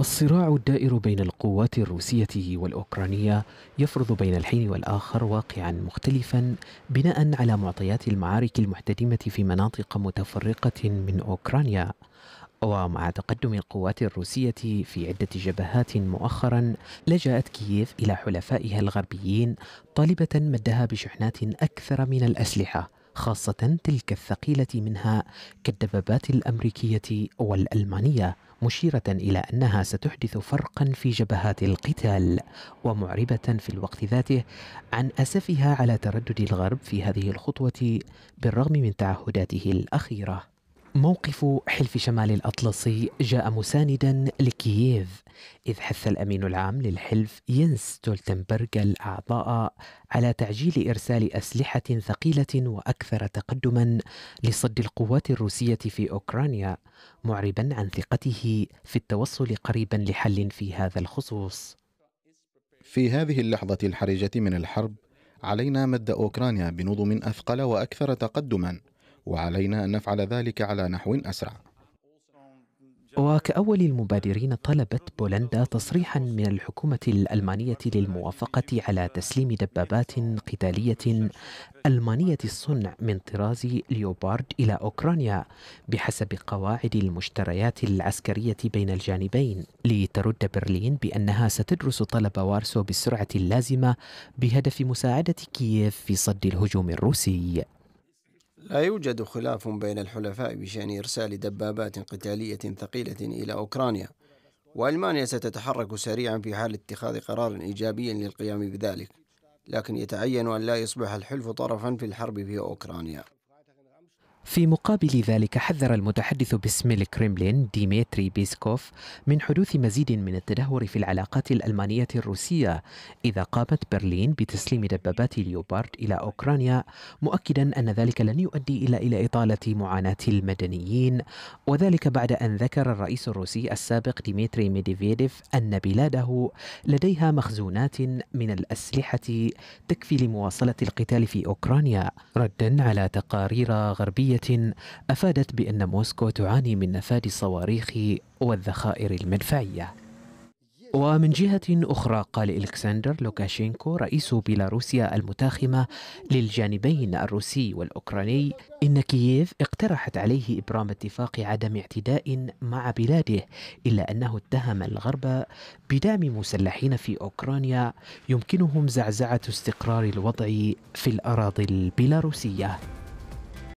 الصراع الدائر بين القوات الروسية والأوكرانية يفرض بين الحين والآخر واقعا مختلفا بناء على معطيات المعارك المحتدمة في مناطق متفرقة من أوكرانيا ومع تقدم القوات الروسية في عدة جبهات مؤخرا لجأت كييف إلى حلفائها الغربيين طالبة مدها بشحنات أكثر من الأسلحة خاصة تلك الثقيلة منها كالدبابات الأمريكية والألمانية مشيرة إلى أنها ستحدث فرقا في جبهات القتال ومعربة في الوقت ذاته عن أسفها على تردد الغرب في هذه الخطوة بالرغم من تعهداته الأخيرة موقف حلف شمال الأطلسي جاء مساندا لكييف إذ حث الأمين العام للحلف ينس تولتنبرغ الأعضاء على تعجيل إرسال أسلحة ثقيلة وأكثر تقدما لصد القوات الروسية في أوكرانيا معربا عن ثقته في التوصل قريبا لحل في هذا الخصوص في هذه اللحظة الحرجة من الحرب علينا مد أوكرانيا بنظم أثقل وأكثر تقدما وعلينا أن نفعل ذلك على نحو أسرع وكأول المبادرين طلبت بولندا تصريحا من الحكومة الألمانية للموافقة على تسليم دبابات قتالية ألمانية الصنع من طراز ليوبارد إلى أوكرانيا بحسب قواعد المشتريات العسكرية بين الجانبين لترد برلين بأنها ستدرس طلب وارسو بالسرعة اللازمة بهدف مساعدة كييف في صد الهجوم الروسي لا يوجد خلاف بين الحلفاء بشأن إرسال دبابات قتالية ثقيلة إلى أوكرانيا وألمانيا ستتحرك سريعا في حال اتخاذ قرار إيجابي للقيام بذلك لكن يتعين أن لا يصبح الحلف طرفا في الحرب في أوكرانيا في مقابل ذلك حذر المتحدث باسم الكرملين ديمتري بيسكوف من حدوث مزيد من التدهور في العلاقات الألمانية الروسية إذا قامت برلين بتسليم دبابات ليوبارد إلى أوكرانيا مؤكدا أن ذلك لن يؤدي إلا إلى إطالة معاناة المدنيين وذلك بعد أن ذكر الرئيس الروسي السابق ديمتري ميديفيديف أن بلاده لديها مخزونات من الأسلحة تكفي لمواصلة القتال في أوكرانيا ردا على تقارير غربية أفادت بأن موسكو تعاني من نفاد الصواريخ والذخائر المدفعية ومن جهة أخرى قال إلكسندر لوكاشينكو رئيس بيلاروسيا المتاخمة للجانبين الروسي والأوكراني إن كييف اقترحت عليه إبرام اتفاق عدم اعتداء مع بلاده إلا أنه اتهم الغرب بدعم مسلحين في أوكرانيا يمكنهم زعزعة استقرار الوضع في الأراضي البيلاروسية